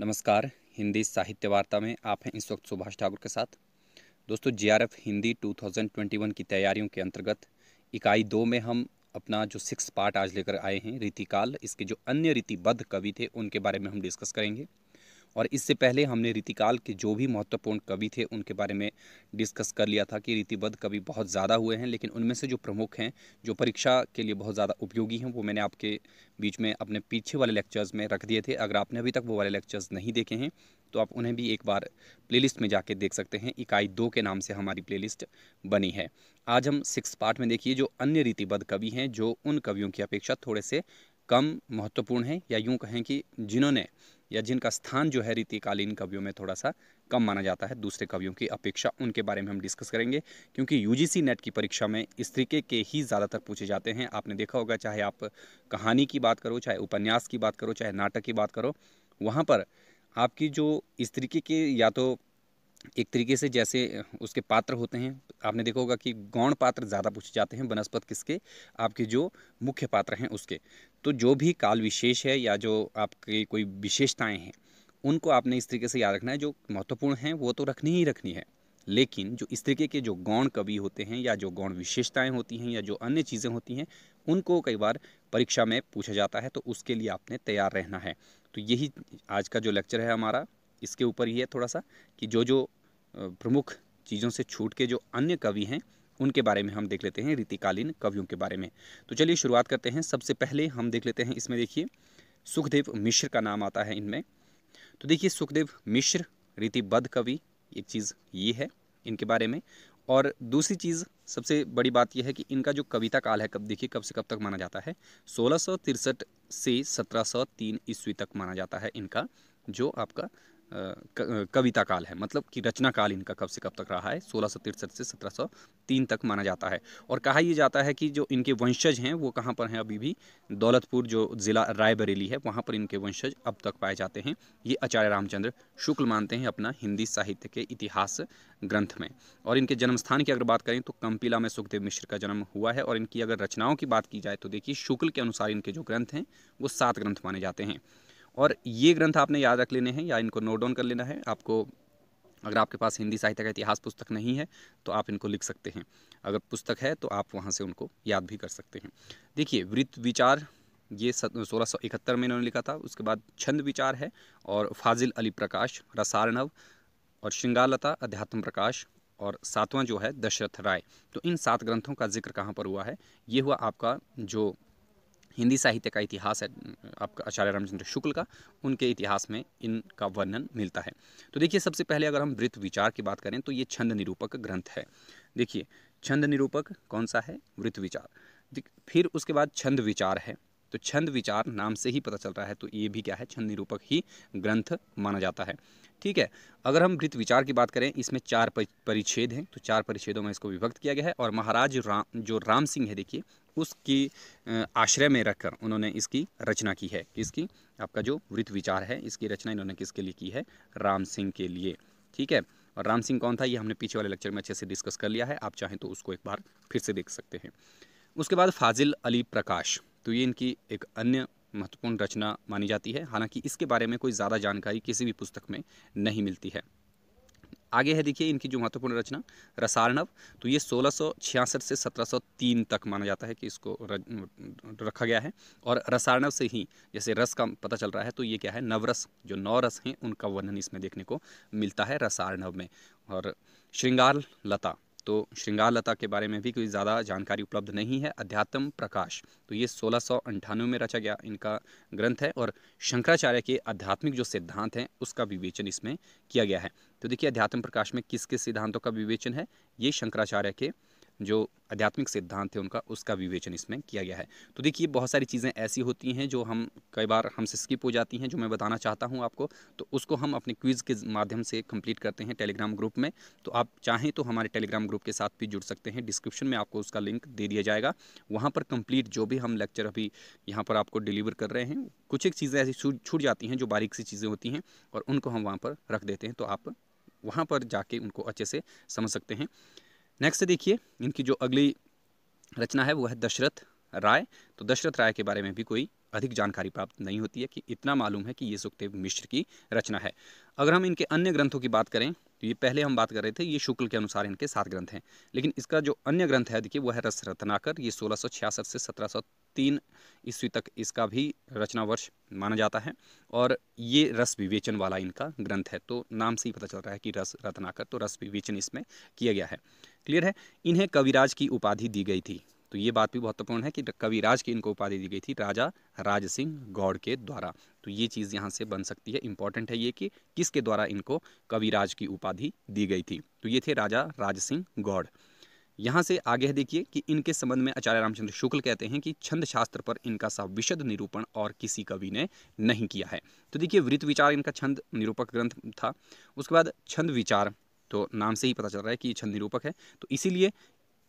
नमस्कार हिंदी साहित्य वार्ता में आप हैं इस वक्त सुभाष ठाकुर के साथ दोस्तों जीआरएफ हिंदी 2021 की तैयारियों के अंतर्गत इकाई दो में हम अपना जो सिक्स पार्ट आज लेकर आए हैं रीतिकाल इसके जो अन्य रीतिबद्ध कवि थे उनके बारे में हम डिस्कस करेंगे और इससे पहले हमने रीतिकाल के जो भी महत्वपूर्ण कवि थे उनके बारे में डिस्कस कर लिया था कि रीतिबद्ध कवि बहुत ज़्यादा हुए हैं लेकिन उनमें से जो प्रमुख हैं जो परीक्षा के लिए बहुत ज़्यादा उपयोगी हैं वो मैंने आपके बीच में अपने पीछे वाले लेक्चर्स में रख दिए थे अगर आपने अभी तक वो वाले लेक्चर्स नहीं देखे हैं तो आप उन्हें भी एक बार प्लेलिस्ट में जाके देख सकते हैं इकाई दो के नाम से हमारी प्लेलिस्ट बनी है आज हम सिक्स पार्ट में देखिए जो अन्य रीतिबद्ध कवि हैं जो उन कवियों की अपेक्षा थोड़े से कम महत्वपूर्ण हैं या यूँ कहें कि जिन्होंने या जिनका स्थान जो है रीतिकालीन कवियों में थोड़ा सा कम माना जाता है दूसरे कवियों की अपेक्षा उनके बारे में हम डिस्कस करेंगे क्योंकि यूजीसी नेट की परीक्षा में इस तरीके के ही ज़्यादातर पूछे जाते हैं आपने देखा होगा चाहे आप कहानी की बात करो चाहे उपन्यास की बात करो चाहे नाटक की बात करो वहाँ पर आपकी जो इस तरीके के या तो एक तरीके से जैसे उसके पात्र होते हैं आपने देखा होगा कि गौण पात्र ज़्यादा पूछे जाते हैं वनस्पत किसके आपके जो मुख्य पात्र हैं उसके तो जो भी काल विशेष है या जो आपकी कोई विशेषताएं हैं उनको आपने इस तरीके से याद रखना है जो महत्वपूर्ण हैं वो तो रखनी ही रखनी है लेकिन जो इस तरीके के जो गौण कवि होते हैं या जो गौण विशेषताएँ होती हैं या जो अन्य चीज़ें होती हैं उनको कई बार परीक्षा में पूछा जाता है तो उसके लिए आपने तैयार रहना है तो यही आज का जो लेक्चर है हमारा इसके ऊपर ही है थोड़ा सा कि जो जो प्रमुख चीज़ों से छूट के जो अन्य कवि हैं उनके बारे में हम देख लेते हैं रीतिकालीन कवियों के बारे में तो चलिए शुरुआत करते हैं सबसे पहले हम देख लेते हैं इसमें देखिए सुखदेव मिश्र का नाम आता है इनमें तो देखिए सुखदेव मिश्र रीतिबद्ध कवि एक चीज़ ये है इनके बारे में और दूसरी चीज़ सबसे बड़ी बात यह है कि इनका जो कविता काल है कब देखिए कब से कब तक माना जाता है सोलह से 1703 ईस्वी तक माना जाता है इनका जो आपका कविता काल है मतलब कि रचना काल इनका कब से कब तक रहा है सोलह सौ तिरसठ से सत्रह सौ तीन तक माना जाता है और कहा यह जाता है कि जो इनके वंशज हैं वो कहाँ पर हैं अभी भी दौलतपुर जो ज़िला रायबरेली है वहाँ पर इनके वंशज अब तक पाए जाते हैं ये आचार्य रामचंद्र शुक्ल मानते हैं अपना हिंदी साहित्य के इतिहास ग्रंथ में और इनके जन्म स्थान की अगर बात करें तो कंपिला में सुखदेव मिश्र का जन्म हुआ है और इनकी अगर रचनाओं की बात की जाए तो देखिए शुक्ल के अनुसार इनके जो ग्रंथ हैं वो सात ग्रंथ माने जाते हैं और ये ग्रंथ आपने याद रख लेने हैं या इनको नोट डाउन कर लेना है आपको अगर आपके पास हिंदी साहित्य का इतिहास पुस्तक नहीं है तो आप इनको लिख सकते हैं अगर पुस्तक है तो आप वहाँ से उनको याद भी कर सकते हैं देखिए वृत्त विचार ये सोलह सौ इकहत्तर में इन्होंने लिखा था उसके बाद छंद विचार है और फाजिल अली प्रकाश रसारणव और श्रृंगालता अध्यात्म प्रकाश और सातवां जो है दशरथ राय तो इन सात ग्रंथों का जिक्र कहाँ पर हुआ है ये हुआ आपका जो हिंदी साहित्य का इतिहास है आपका आचार्य रामचंद्र शुक्ल का उनके इतिहास में इनका वर्णन मिलता है तो देखिए सबसे पहले अगर हम वृत्त विचार की बात करें तो ये छंद निरूपक ग्रंथ है देखिए छंद निरूपक कौन सा है वृत्त विचार फिर उसके बाद छंद विचार है तो छंद विचार नाम से ही पता चल रहा है तो ये भी क्या है छंद निरूपक ही ग्रंथ माना जाता है ठीक है अगर हम वृत्त विचार की बात करें इसमें चार परिच्छेद हैं तो चार परिच्छेदों में इसको विभक्त किया गया है और महाराज राम जो राम सिंह है देखिए उसकी आश्रय में रखकर उन्होंने इसकी रचना की है इसकी आपका जो वृत्त विचार है इसकी रचना इन्होंने किसके लिए की है राम सिंह के लिए ठीक है और राम सिंह कौन था ये हमने पीछे वाले लेक्चर में अच्छे से डिस्कस कर लिया है आप चाहें तो उसको एक बार फिर से देख सकते हैं उसके बाद फाजिल अली प्रकाश तो ये इनकी एक अन्य महत्वपूर्ण रचना मानी जाती है हालांकि इसके बारे में कोई ज़्यादा जानकारी किसी भी पुस्तक में नहीं मिलती है आगे है देखिए इनकी जो महत्वपूर्ण रचना रसार्णव तो ये 1666 से 1703 तक माना जाता है कि इसको रखा गया है और रसार्णव से ही जैसे रस का पता चल रहा है तो ये क्या है नवरस जो नौ रस हैं उनका वर्णन इसमें देखने को मिलता है रसार्णव में और श्रृंगार लता तो श्रृंगार लता के बारे में भी कोई ज़्यादा जानकारी उपलब्ध नहीं है अध्यात्म प्रकाश तो ये सोलह सौ अंठानवे में रचा गया इनका ग्रंथ है और शंकराचार्य के आध्यात्मिक जो सिद्धांत हैं उसका विवेचन इसमें किया गया है तो देखिए अध्यात्म प्रकाश में किस किस सिद्धांतों का विवेचन है ये शंकराचार्य के जो आध्यात्मिक सिद्धांत है उनका उसका विवेचन इसमें किया गया है तो देखिए बहुत सारी चीज़ें ऐसी होती हैं जो हम कई बार हमसे स्किप हो जाती हैं जो मैं बताना चाहता हूँ आपको तो उसको हम अपने क्विज़ के माध्यम से कंप्लीट करते हैं टेलीग्राम ग्रुप में तो आप चाहें तो हमारे टेलीग्राम ग्रुप के साथ भी जुड़ सकते हैं डिस्क्रिप्शन में आपको उसका लिंक दे दिया जाएगा वहाँ पर कंप्लीट जो भी हम लेक्चर अभी यहाँ पर आपको डिलीवर कर रहे हैं कुछ एक चीज़ें ऐसी छूट जाती हैं जो बारीक सी चीज़ें होती हैं और उनको हम वहाँ पर रख देते हैं तो आप वहाँ पर जाके उनको अच्छे से समझ सकते हैं नेक्स्ट देखिए इनकी जो अगली रचना है वो है दशरथ राय तो दशरथ राय के बारे में भी कोई अधिक जानकारी प्राप्त नहीं होती है कि इतना मालूम है कि ये सुखदेव मिश्र की रचना है अगर हम इनके अन्य ग्रंथों की बात करें तो ये पहले हम बात कर रहे थे ये शुक्ल के अनुसार इनके सात ग्रंथ हैं लेकिन इसका जो अन्य ग्रंथ है देखिए वो है रस रत्नाकर ये सोलह से सत्रह तीन ईस्वी तक इसका भी रचना वर्ष माना जाता है और ये रस विवेचन वाला इनका ग्रंथ है तो नाम से ही पता चल रहा है कि रस रत्नाकर तो रस विवेचन इसमें किया गया है क्लियर है इन्हें कविराज की उपाधि दी गई थी तो ये बात भी महत्वपूर्ण है कि कविराज की इनको उपाधि दी गई थी राजा राज सिंह गौड़ के द्वारा तो ये चीज़ यहाँ से बन सकती है इंपॉर्टेंट है ये कि किसके द्वारा इनको कविराज की उपाधि दी गई थी तो ये थे राजा राज सिंह गौड़ यहाँ से आगे देखिए कि इनके संबंध में आचार्य रामचंद्र शुक्ल कहते हैं कि छंद शास्त्र पर इनका सा विशद निरूपण और किसी कवि ने नहीं किया है तो देखिए वृत्त विचार इनका छंद निरूपक ग्रंथ था उसके बाद छंद विचार तो नाम से ही पता चल रहा है कि ये छंद निरूपक है तो इसीलिए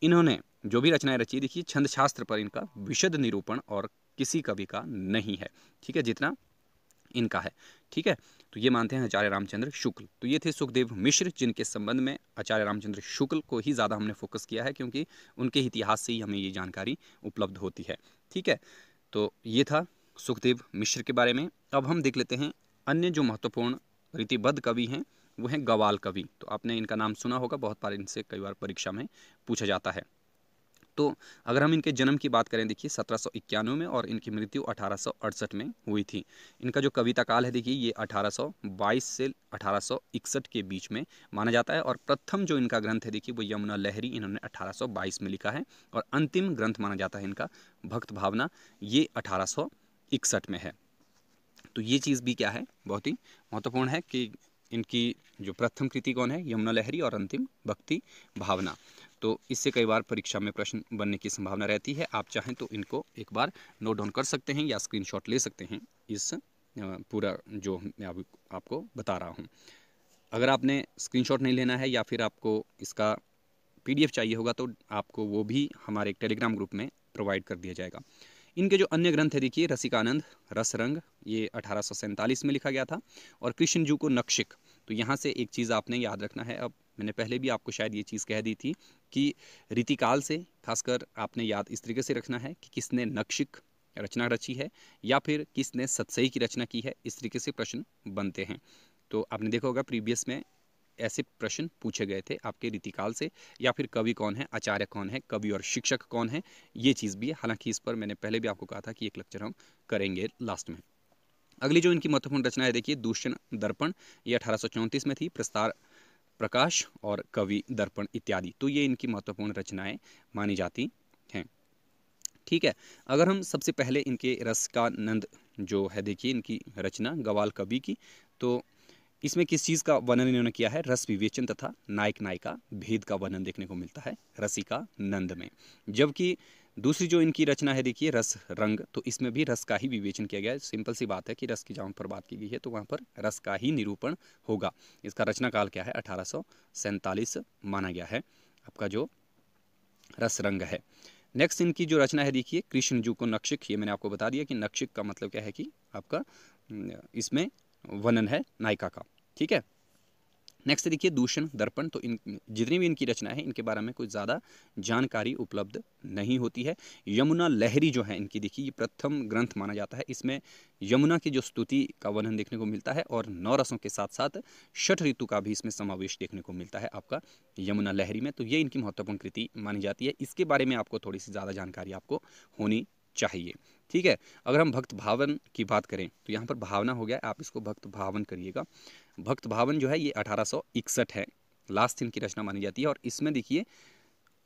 इन्होंने जो भी रचनाएं रची देखिए छंद शास्त्र पर इनका विशद निरूपण और किसी कवि का नहीं है ठीक है जितना इनका है ठीक है तो ये मानते हैं आचार्य रामचंद्र शुक्ल तो ये थे सुखदेव मिश्र जिनके संबंध में आचार्य रामचंद्र शुक्ल को ही ज़्यादा हमने फोकस किया है क्योंकि उनके इतिहास से ही हमें ये जानकारी उपलब्ध होती है ठीक है तो ये था सुखदेव मिश्र के बारे में अब हम देख लेते हैं अन्य जो महत्वपूर्ण रीतिबद्ध कवि हैं वो हैं गवाल कवि तो आपने इनका नाम सुना होगा बहुत बार इनसे कई बार परीक्षा में पूछा जाता है तो अगर हम इनके जन्म की बात करें देखिए सत्रह में और इनकी मृत्यु अठारह में हुई थी इनका जो कविता काल है देखिए ये 1822 से 1861 के बीच में माना जाता है और प्रथम जो इनका ग्रंथ है देखिए वो यमुना लहरी इन्होंने 1822 में लिखा है और अंतिम ग्रंथ माना जाता है इनका भक्त भावना ये अठारह में है तो ये चीज़ भी क्या है बहुत ही महत्वपूर्ण है कि इनकी जो प्रथम कृति कौन है यमुना लहरी और अंतिम भक्ति भावना तो इससे कई बार परीक्षा में प्रश्न बनने की संभावना रहती है आप चाहें तो इनको एक बार नोट डाउन कर सकते हैं या स्क्रीनशॉट ले सकते हैं इस पूरा जो मैं आप, आपको बता रहा हूँ अगर आपने स्क्रीनशॉट नहीं लेना है या फिर आपको इसका पीडीएफ चाहिए होगा तो आपको वो भी हमारे एक टेलीग्राम ग्रुप में प्रोवाइड कर दिया जाएगा इनके जो अन्य ग्रंथ है देखिए रसिकानंद रसरंग ये अठारह में लिखा गया था और कृष्ण जू को नक्षिक तो यहाँ से एक चीज़ आपने याद रखना है अब मैंने पहले भी आपको शायद ये चीज़ कह दी थी कि रीतिकाल से खासकर आपने याद इस तरीके से रखना है कि किसने नक्षिक रचना रची है या फिर किसने सत्सई की रचना की है इस तरीके से प्रश्न बनते हैं तो आपने देखा होगा प्रीवियस में ऐसे प्रश्न पूछे गए थे आपके रीतिकाल से या फिर कवि कौन है आचार्य कौन है कवि और शिक्षक कौन है ये चीज़ भी है हालांकि इस पर मैंने पहले भी आपको कहा था कि एक लेक्चर हम करेंगे लास्ट में अगली जो इनकी महत्वपूर्ण रचना है देखिए दूषण दर्पण ये अठारह में थी प्रस्तार प्रकाश और कवि दर्पण इत्यादि तो ये इनकी महत्वपूर्ण रचनाएं मानी जाती हैं ठीक है अगर हम सबसे पहले इनके रस का नंद जो है देखिए इनकी रचना गवाल कवि की तो इसमें किस चीज़ का वर्णन इन्होंने किया है रस विवेचन तथा नायक नायिका भेद का वर्णन देखने को मिलता है रसिका नंद में जबकि दूसरी जो इनकी रचना है देखिए रस रंग तो इसमें भी रस का ही विवेचन किया गया है सिंपल सी बात है कि रस की जहाँ पर बात की गई है तो वहाँ पर रस का ही निरूपण होगा इसका रचना काल क्या है अठारह माना गया है आपका जो रस रंग है नेक्स्ट इनकी जो रचना है देखिए कृष्ण जू को नक्षिक ये मैंने आपको बता दिया कि नक्षिक का मतलब क्या है कि आपका इसमें वर्णन है नायिका का ठीक है नेक्स्ट देखिए दूषण दर्पण तो इन जितनी भी इनकी रचना है इनके बारे में कुछ ज़्यादा जानकारी उपलब्ध नहीं होती है यमुना लहरी जो है इनकी देखिए ये प्रथम ग्रंथ माना जाता है इसमें यमुना की जो स्तुति का वर्णन देखने को मिलता है और नौ रसों के साथ साथ छठ ऋतु का भी इसमें समावेश देखने को मिलता है आपका यमुना लहरी में तो ये इनकी महत्वपूर्ण कृति मानी जाती है इसके बारे में आपको थोड़ी सी ज़्यादा जानकारी आपको होनी चाहिए ठीक है अगर हम भक्त भावन की बात करें तो यहाँ पर भावना हो गया आप इसको भक्त भावन करिएगा भक्त भावन जो है ये अठारह है लास्ट इनकी रचना मानी जाती है और इसमें देखिए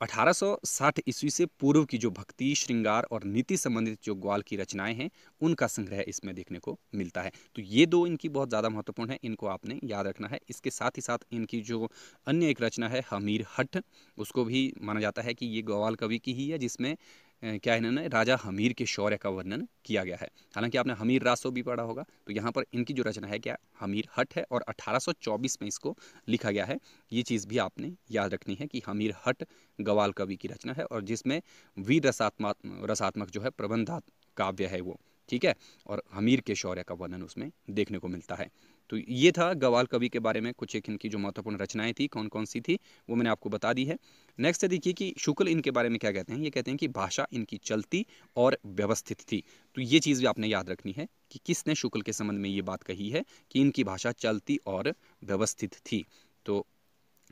1860 ईस्वी से पूर्व की जो भक्ति श्रृंगार और नीति संबंधित जो ग्वाल की रचनाएं हैं उनका संग्रह इसमें देखने को मिलता है तो ये दो इनकी बहुत ज़्यादा महत्वपूर्ण है इनको आपने याद रखना है इसके साथ ही साथ इनकी जो अन्य एक रचना है हमीर हट उसको भी माना जाता है कि ये ग्वाल कवि की ही है जिसमें क्या इन्होंने राजा हमीर के शौर्य का वर्णन किया गया है हालांकि आपने हमीर रासो तो भी पढ़ा होगा तो यहाँ पर इनकी जो रचना है क्या हमीर हट है और 1824 में इसको लिखा गया है ये चीज़ भी आपने याद रखनी है कि हमीर हट गवाल कवि की रचना है और जिसमें वीर रसात्मक रसात्मक जो है प्रबंधात्म काव्य है वो ठीक है और हमीर के शौर्य का वर्णन उसमें देखने को मिलता है तो ये था गवाल कवि के बारे में कुछ एक इनकी जो महत्वपूर्ण रचनाएं थी कौन कौन सी थी वो मैंने आपको बता दी है नेक्स्ट है देखिए कि शुक्ल इनके बारे में क्या कहते हैं ये कहते हैं कि भाषा इनकी चलती और व्यवस्थित थी तो ये चीज़ भी आपने याद रखनी है कि किसने शुक्ल के संबंध में ये बात कही है कि इनकी भाषा चलती और व्यवस्थित थी तो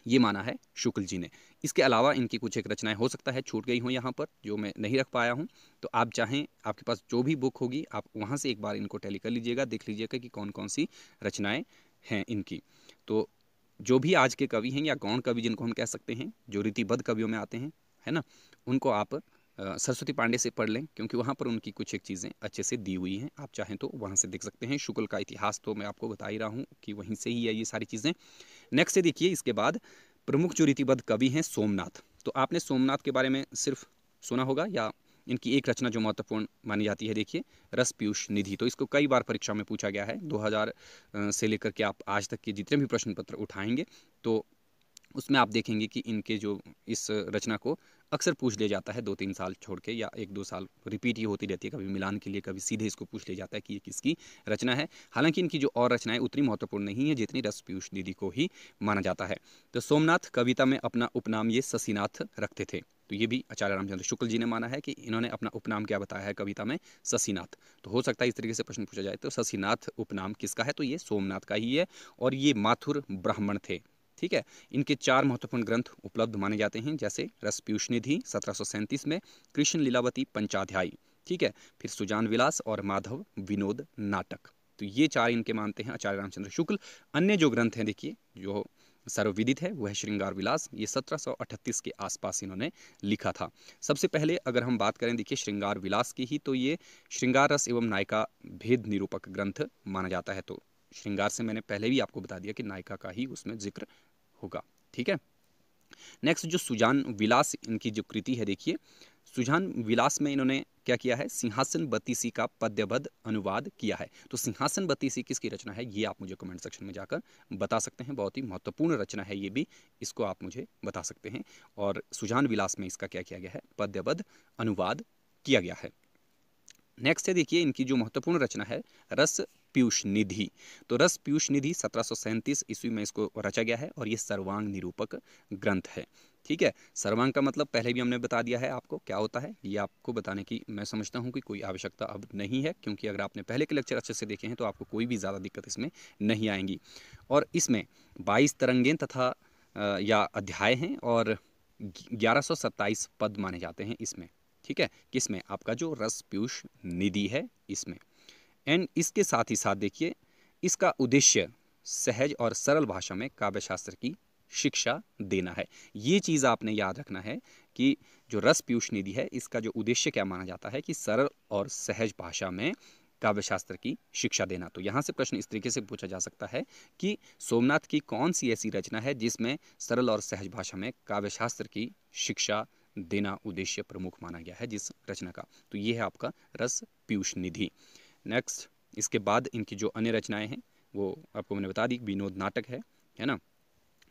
ये माना है शुक्ल जी ने इसके अलावा इनकी कुछ एक रचनाएं हो सकता है छूट गई हों यहाँ पर जो मैं नहीं रख पाया हूँ तो आप चाहें आपके पास जो भी बुक होगी आप वहाँ से एक बार इनको टैली कर लीजिएगा देख लीजिएगा कि कौन कौन सी रचनाएँ हैं इनकी तो जो भी आज के कवि हैं या गौण कवि जिनको हम कह सकते हैं जो रीतिबद्ध कवियों में आते हैं है ना उनको आप सरस्वती पांडे से पढ़ लें क्योंकि वहाँ पर उनकी कुछ एक चीज़ें अच्छे से दी हुई हैं आप चाहें तो वहाँ से देख सकते हैं शुक्ल का इतिहास तो मैं आपको बता ही रहा हूँ कि वहीं से ही है ये सारी चीज़ें नेक्स्ट से देखिए इसके बाद प्रमुख जो रीतिबद्ध कवि हैं सोमनाथ तो आपने सोमनाथ के बारे में सिर्फ सुना होगा या इनकी एक रचना जो महत्वपूर्ण मानी जाती है देखिए रस पीयूष निधि तो इसको कई बार परीक्षा में पूछा गया है 2000 से लेकर के आप आज तक के जितने भी प्रश्न पत्र उठाएंगे तो उसमें आप देखेंगे कि इनके जो इस रचना को अक्सर पूछ लिया जाता है दो तीन साल छोड़ के या एक दो साल रिपीट ये होती रहती है कभी मिलान के लिए कभी सीधे इसको पूछ लिया जाता है कि ये किसकी रचना है हालांकि इनकी जो और रचनाएं उतनी महत्वपूर्ण नहीं है जितनी रस पीयूष दीदी को ही माना जाता है तो सोमनाथ कविता में अपना उपनाम ये ससीनाथ रखते थे तो ये भी आचार्य रामचंद्र शुक्ल जी ने माना है कि इन्होंने अपना उपनाम क्या बताया है कविता में ससीनाथ तो हो सकता है इस तरीके से प्रश्न पूछा जाए तो ससीनाथ उपनाम किसका है तो ये सोमनाथ का ही है और ये माथुर ब्राह्मण थे ठीक है इनके चार महत्वपूर्ण ग्रंथ उपलब्ध माने जाते हैं जैसे रसपीयूष निधि सत्रह में कृष्ण लीलावती पंचाध्यायी ठीक है फिर सुजान विलास और माधव विनोद नाटक तो ये चार इनके मानते हैं आचार्य रामचंद्र शुक्ल अन्य जो ग्रंथ हैं देखिए जो सर्वविदित है वह श्रृंगार विलास ये 1738 के आसपास इन्होंने लिखा था सबसे पहले अगर हम बात करें देखिए श्रृंगार विलास की ही तो ये श्रृंगार रस एवं नायिका भेद निरूपक ग्रंथ माना जाता है तो श्रृंगार से मैंने पहले भी आपको बता दिया कि नायिका का ही उसमें जिक्र होगा ठीक है नेक्स्ट जो सुजान विलास इनकी जो कृति है देखिए सुजान विलास में इन्होंने क्या किया है सिंहासन बत्तीसी का पद्यबद्ध अनुवाद किया है तो सिंहासन बत्तीसी किसकी रचना है ये आप मुझे कमेंट सेक्शन में जाकर बता सकते हैं बहुत ही महत्वपूर्ण रचना है ये भी इसको आप मुझे बता सकते हैं और सुजान विलास में इसका क्या किया गया है पद्यबद्ध अनुवाद किया गया है नेक्स्ट है देखिए इनकी जो महत्वपूर्ण रचना है रस पीयूष निधि तो रस पीयूष निधि सत्रह ईस्वी में इसको रचा गया है और ये सर्वांग निरूपक ग्रंथ है ठीक है सर्वांग का मतलब पहले भी हमने बता दिया है आपको क्या होता है ये आपको बताने की मैं समझता हूँ कि कोई आवश्यकता अब नहीं है क्योंकि अगर आपने पहले के लेक्चर अच्छे से देखे हैं तो आपको कोई भी ज़्यादा दिक्कत इसमें नहीं आएंगी और इसमें बाईस तरंगें तथा या अध्याय हैं और ग्यारह पद माने जाते हैं इसमें ठीक है किसमें आपका जो रस पीयूष निधि है इसमें एंड इसके साथ ही साथ देखिए इसका उद्देश्य सहज और सरल भाषा में काव्य शास्त्र की शिक्षा देना है ये चीज़ आपने याद रखना है कि जो रस पीयूष निधि है इसका जो उद्देश्य क्या माना जाता है कि सरल और सहज भाषा में काव्यशास्त्र की शिक्षा देना तो यहाँ से प्रश्न इस तरीके से पूछा जा सकता है कि सोमनाथ की कौन सी ऐसी रचना है जिसमें सरल और सहज भाषा में काव्यशास्त्र की शिक्षा देना उद्देश्य प्रमुख माना गया है जिस रचना का तो ये है आपका रस पीयूष निधि नेक्स्ट इसके बाद इनकी जो अन्य रचनाएँ हैं वो आपको मैंने बता दी विनोद नाटक है है ना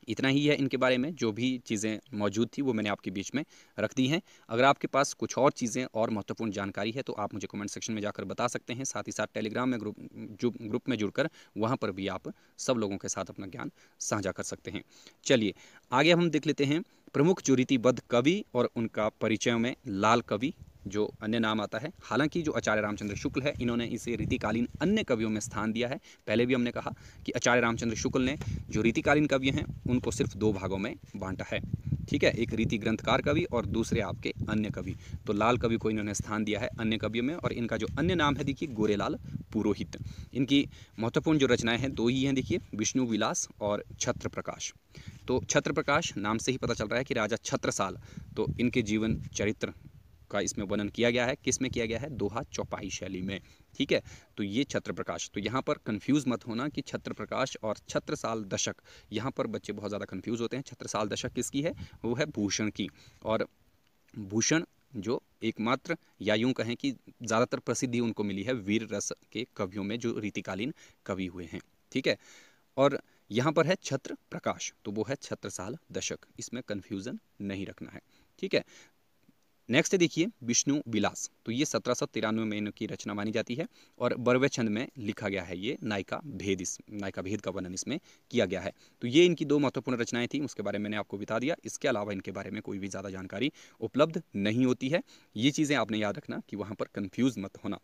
इतना ही है इनके बारे में जो भी चीज़ें मौजूद थी वो मैंने आपके बीच में रख दी हैं अगर आपके पास कुछ और चीज़ें और महत्वपूर्ण जानकारी है तो आप मुझे कमेंट सेक्शन में जाकर बता सकते हैं साथ ही साथ टेलीग्राम में ग्रुप जो ग्रुप में जुड़कर वहाँ पर भी आप सब लोगों के साथ अपना ज्ञान साझा कर सकते हैं चलिए आगे हम देख लेते हैं प्रमुख जो रीतिबद्ध कवि और उनका परिचय में लाल कवि जो अन्य नाम आता है हालांकि जो आचार्य रामचंद्र शुक्ल है इन्होंने इसे रीतिकालीन अन्य कवियों में स्थान दिया है पहले भी हमने कहा कि आचार्य रामचंद्र शुक्ल ने जो रीतिकालीन कवि हैं उनको सिर्फ दो भागों में बांटा है ठीक है एक रीति ग्रंथकार कवि और दूसरे आपके अन्य कवि तो लाल कवि को इन्होंने स्थान दिया है अन्य कवियों में और इनका जो अन्य नाम है देखिए गोरेलाल पुरोहित इनकी महत्वपूर्ण जो रचनाएं हैं दो ही हैं देखिए विष्णु विलास और छत्र प्रकाश तो छत्र प्रकाश नाम से ही पता चल रहा है कि राजा छत्रसाल तो इनके जीवन चरित्र का इसमें वर्णन किया गया है किस में किया गया है दोहा चौपाई शैली में ठीक है तो ये छत्र प्रकाश तो यहाँ पर कंफ्यूज मत होना कि छत्र प्रकाश और छत्र साल दशक यहाँ पर बच्चे बहुत ज़्यादा कंफ्यूज होते हैं छत्र साल दशक किसकी है वो है भूषण की और भूषण जो एकमात्र या यूं कहें कि ज़्यादातर प्रसिद्धि उनको मिली है वीर रस के कवियों में जो रीतिकालीन कवि हुए हैं ठीक है और यहाँ पर है छत्र प्रकाश तो वो है छत्र साल दशक इसमें कन्फ्यूज़न नहीं रखना है ठीक है नेक्स्ट देखिए विष्णु विलास तो ये सत्रह सौ तिरानवे में इनकी रचना मानी जाती है और बरवे छंद में लिखा गया है ये नायिका भेद इस नायिका भेद का वर्णन इसमें किया गया है तो ये इनकी दो महत्वपूर्ण रचनाएं थी उसके बारे में मैंने आपको बता दिया इसके अलावा इनके बारे में कोई भी ज़्यादा जानकारी उपलब्ध नहीं होती है ये चीज़ें आपने याद रखना कि वहाँ पर कन्फ्यूज़ मत होना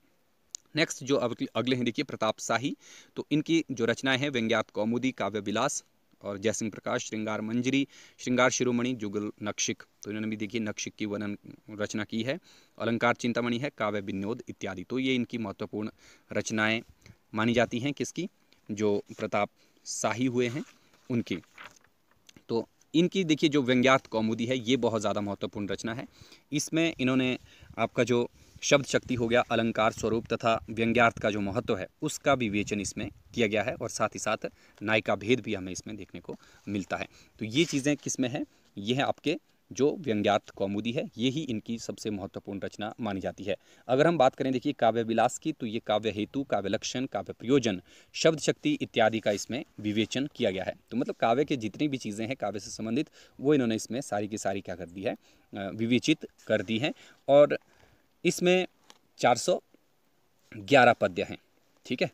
नेक्स्ट जो अगले हैं देखिए प्रताप शाही तो इनकी जो रचनाएं हैं व्यंग्यात कौमुदी काव्य विलास और जयसिंह प्रकाश श्रृंगार मंजरी श्रृंगार शिरोमणि जुगल नक्षिक तो इन्होंने भी देखिए नक्षिक की वर्णन रचना की है अलंकार चिंतामणि है काव्य विनोद इत्यादि तो ये इनकी महत्वपूर्ण रचनाएँ मानी जाती हैं किसकी जो प्रताप शाही हुए हैं उनकी तो इनकी देखिए जो व्यंग्यार्थ कौमुदी है ये बहुत ज़्यादा महत्वपूर्ण रचना है इसमें इन्होंने आपका जो शब्द शक्ति हो गया अलंकार स्वरूप तथा व्यंग्यार्थ का जो महत्व है उसका भी विवेचन इसमें किया गया है और साथ ही साथ नायिका भेद भी हमें इसमें देखने को मिलता है तो ये चीज़ें किस में हैं ये हैं आपके जो व्यंग्यार्थ कौमुदी है यही इनकी सबसे महत्वपूर्ण रचना मानी जाती है अगर हम बात करें देखिए काव्य विलास की तो ये काव्य हेतु काव्य लक्षण काव्य प्रयोजन शब्द शक्ति इत्यादि का इसमें विवेचन किया गया है तो मतलब काव्य के जितनी भी चीज़ें हैं काव्य से संबंधित वो इन्होंने इसमें सारी की सारी क्या कर दी है विवेचित कर दी हैं और इसमें चार सौ ग्यारह पद्य हैं ठीक है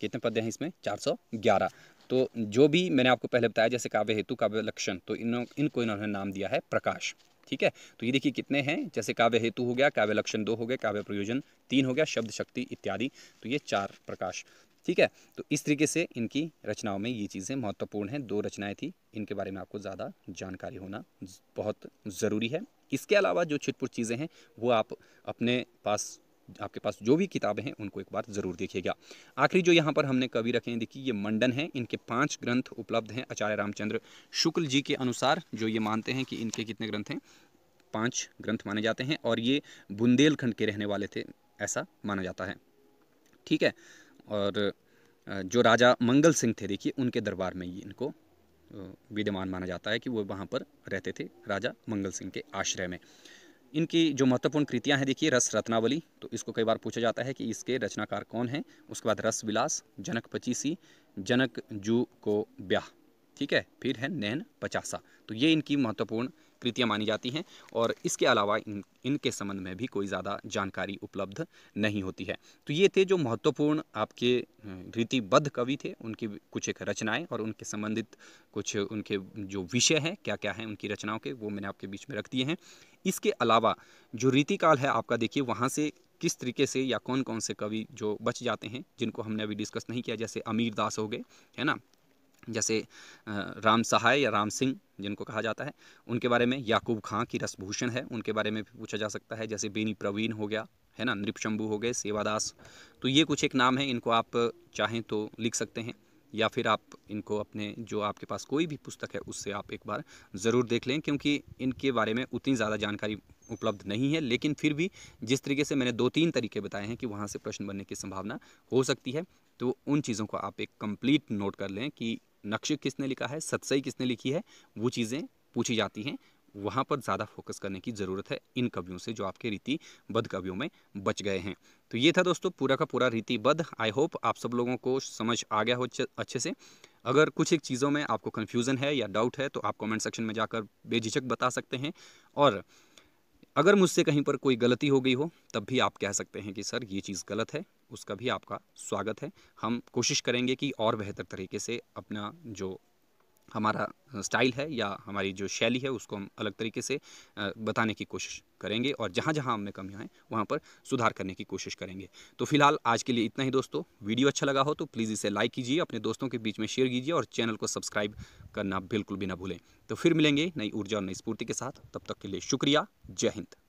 कितने पद्य हैं इसमें चार सौ ग्यारह तो जो भी मैंने आपको पहले बताया जैसे काव्य हेतु काव्य लक्षण तो इन इनको इन्होंने नाम दिया है प्रकाश ठीक है तो ये देखिए कितने हैं जैसे काव्य हेतु हो गया काव्य लक्षण दो हो गया काव्य प्रयोजन तीन हो गया शब्द शक्ति इत्यादि तो ये चार प्रकाश ठीक है तो इस तरीके से इनकी रचनाओं में ये चीज़ें महत्वपूर्ण हैं दो रचनाएं थी इनके बारे में आपको ज़्यादा जानकारी होना बहुत ज़रूरी है इसके अलावा जो छिटपुट चीज़ें हैं वो आप अपने पास आपके पास जो भी किताबें हैं उनको एक बार ज़रूर देखिएगा आखिरी जो यहाँ पर हमने कवि रखे हैं देखिए ये मंडन हैं इनके पांच ग्रंथ उपलब्ध हैं आचार्य रामचंद्र शुक्ल जी के अनुसार जो ये मानते हैं कि इनके कितने ग्रंथ हैं पांच ग्रंथ माने जाते हैं और ये बुंदेलखंड के रहने वाले थे ऐसा माना जाता है ठीक है और जो राजा मंगल सिंह थे देखिए उनके दरबार में ये इनको विद्यमान माना जाता है कि वो वहाँ पर रहते थे राजा मंगल सिंह के आश्रय में इनकी जो महत्वपूर्ण कृतियाँ हैं देखिए रस रत्नावली तो इसको कई बार पूछा जाता है कि इसके रचनाकार कौन हैं उसके बाद रस विलास जनक पचीसी जनक जू को ब्याह ठीक है फिर है नैन पचासा तो ये इनकी महत्वपूर्ण कृतियाँ मानी जाती हैं और इसके अलावा इन इनके संबंध में भी कोई ज़्यादा जानकारी उपलब्ध नहीं होती है तो ये थे जो महत्वपूर्ण आपके रीतिबद्ध कवि थे उनकी कुछ एक रचनाएं और उनके संबंधित कुछ उनके जो विषय हैं क्या क्या हैं उनकी रचनाओं के वो मैंने आपके बीच में रख दिए हैं इसके अलावा जो रीतिकाल है आपका देखिए वहाँ से किस तरीके से या कौन कौन से कवि जो बच जाते हैं जिनको हमने अभी डिस्कस नहीं किया जैसे अमीर दास हो गए है ना जैसे राम सहाय या राम सिंह जिनको कहा जाता है उनके बारे में याकूब खां की रसभूषण है उनके बारे में भी पूछा जा सकता है जैसे बेनी प्रवीण हो गया है ना नृप शंभू हो गए सेवादास तो ये कुछ एक नाम है इनको आप चाहें तो लिख सकते हैं या फिर आप इनको अपने जो आपके पास कोई भी पुस्तक है उससे आप एक बार ज़रूर देख लें क्योंकि इनके बारे में उतनी ज़्यादा जानकारी उपलब्ध नहीं है लेकिन फिर भी जिस तरीके से मैंने दो तीन तरीके बताए हैं कि वहाँ से प्रश्न बनने की संभावना हो सकती है तो उन चीज़ों को आप एक कंप्लीट नोट कर लें कि नक्शे किसने लिखा है सतसई किसने लिखी है वो चीज़ें पूछी जाती हैं वहाँ पर ज़्यादा फोकस करने की ज़रूरत है इन कवियों से जो आपके रीतिबद्ध कवियों में बच गए हैं तो ये था दोस्तों पूरा का पूरा रीतिबद्ध आई होप आप सब लोगों को समझ आ गया हो अच्छे से अगर कुछ एक चीज़ों में आपको कन्फ्यूज़न है या डाउट है तो आप कमेंट सेक्शन में जाकर बेझिझक बता सकते हैं और अगर मुझसे कहीं पर कोई गलती हो गई हो तब भी आप कह सकते हैं कि सर ये चीज़ गलत है उसका भी आपका स्वागत है हम कोशिश करेंगे कि और बेहतर तरीके से अपना जो हमारा स्टाइल है या हमारी जो शैली है उसको हम अलग तरीके से बताने की कोशिश करेंगे और जहाँ जहाँ हमें कमियाँ हैं वहाँ पर सुधार करने की कोशिश करेंगे तो फिलहाल आज के लिए इतना ही दोस्तों वीडियो अच्छा लगा हो तो प्लीज़ इसे लाइक कीजिए अपने दोस्तों के बीच में शेयर कीजिए और चैनल को सब्सक्राइब करना बिल्कुल भी ना भूलें तो फिर मिलेंगे नई ऊर्जा और नई स्फूर्ति के साथ तब तक के लिए शुक्रिया जय हिंद